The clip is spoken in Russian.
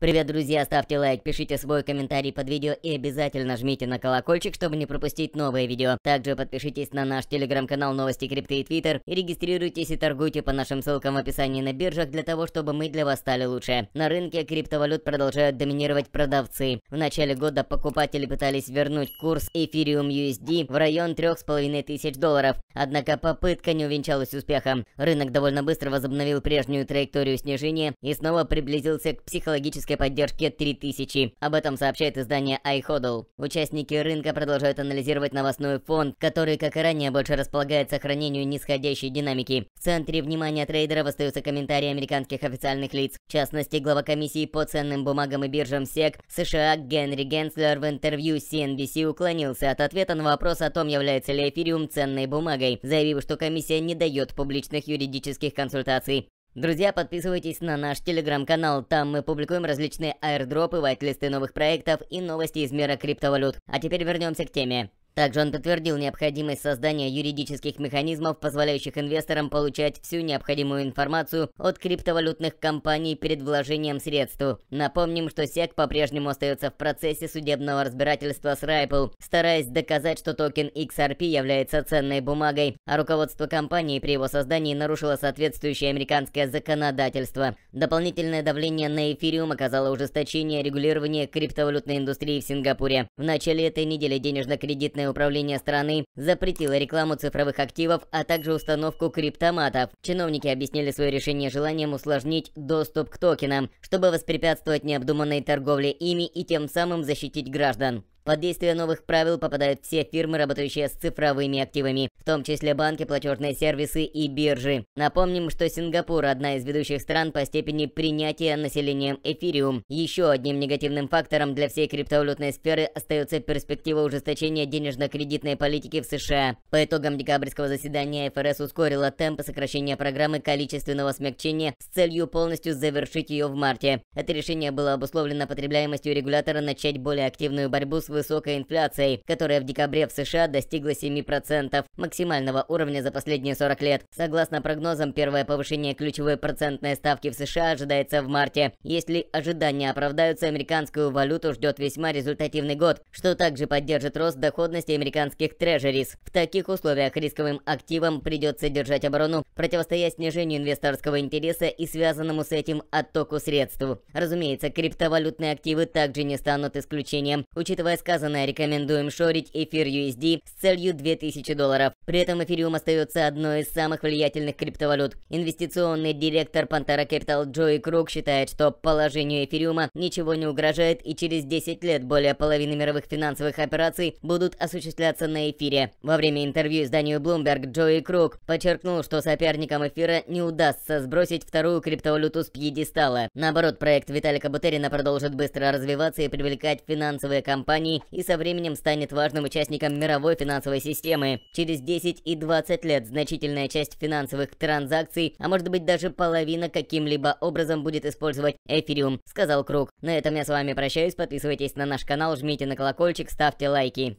Привет, друзья, ставьте лайк, пишите свой комментарий под видео и обязательно жмите на колокольчик, чтобы не пропустить новые видео. Также подпишитесь на наш телеграм-канал Новости Крипты и Твиттер и регистрируйтесь и торгуйте по нашим ссылкам в описании на биржах для того, чтобы мы для вас стали лучше. На рынке криптовалют продолжают доминировать продавцы. В начале года покупатели пытались вернуть курс эфириум USD в район 3500 долларов, однако попытка не увенчалась успехом. Рынок довольно быстро возобновил прежнюю траекторию снижения и снова приблизился к психологической технической поддержке 3000. Об этом сообщает издание iHodl. Участники рынка продолжают анализировать новостной фонд, который, как и ранее, больше располагает сохранению нисходящей динамики. В центре внимания трейдеров остаются комментарии американских официальных лиц, в частности, глава комиссии по ценным бумагам и биржам СЕК США Генри Генслер в интервью CNBC уклонился от ответа на вопрос о том, является ли эфириум ценной бумагой, заявив, что комиссия не дает публичных юридических консультаций. Друзья, подписывайтесь на наш телеграм-канал, там мы публикуем различные аирдропы, вайт новых проектов и новости из мира криптовалют. А теперь вернемся к теме. Также он подтвердил необходимость создания юридических механизмов, позволяющих инвесторам получать всю необходимую информацию от криптовалютных компаний перед вложением средств. Напомним, что SEC по-прежнему остается в процессе судебного разбирательства с Ripple, стараясь доказать, что токен XRP является ценной бумагой, а руководство компании при его создании нарушило соответствующее американское законодательство. Дополнительное давление на эфириум оказало ужесточение регулирования криптовалютной индустрии в Сингапуре. В начале этой недели денежно-кредитный Патентное управление страны запретило рекламу цифровых активов, а также установку криптоматов. Чиновники объяснили свое решение желанием усложнить доступ к токенам, чтобы воспрепятствовать необдуманной торговле ими и тем самым защитить граждан. Под действие новых правил попадают все фирмы, работающие с цифровыми активами, в том числе банки, платежные сервисы и биржи. Напомним, что Сингапур – одна из ведущих стран по степени принятия населением эфириум. Еще одним негативным фактором для всей криптовалютной сферы остается перспектива ужесточения денежно-кредитной политики в США. По итогам декабрьского заседания ФРС ускорила темпы сокращения программы количественного смягчения с целью полностью завершить ее в марте. Это решение было обусловлено потребляемостью регулятора начать более активную борьбу с высокой инфляцией, которая в декабре в США достигла 7% максимального уровня за последние 40 лет. Согласно прогнозам, первое повышение ключевой процентной ставки в США ожидается в марте. Если ожидания оправдаются, американскую валюту ждет весьма результативный год, что также поддержит рост доходности американских трежерис. В таких условиях рисковым активам придется держать оборону, противостоять снижению инвесторского интереса и связанному с этим оттоку средств. Разумеется, криптовалютные активы также не станут исключением, учитывая сказанное рекомендуем шорить эфир USD с целью 2000 долларов. При этом эфириум остается одной из самых влиятельных криптовалют. Инвестиционный директор Pantera Capital Джои Круг считает, что положению эфириума ничего не угрожает и через 10 лет более половины мировых финансовых операций будут осуществляться на эфире. Во время интервью изданию Bloomberg Джои Круг подчеркнул, что соперникам эфира не удастся сбросить вторую криптовалюту с пьедестала. Наоборот, проект Виталика Бутерина продолжит быстро развиваться и привлекать финансовые компании изменений и со временем станет важным участником мировой финансовой системы. Через 10 и 20 лет значительная часть финансовых транзакций, а может быть даже половина каким-либо образом будет использовать эфириум, сказал Круг. На этом я с вами прощаюсь, подписывайтесь на наш канал, жмите на колокольчик, ставьте лайки.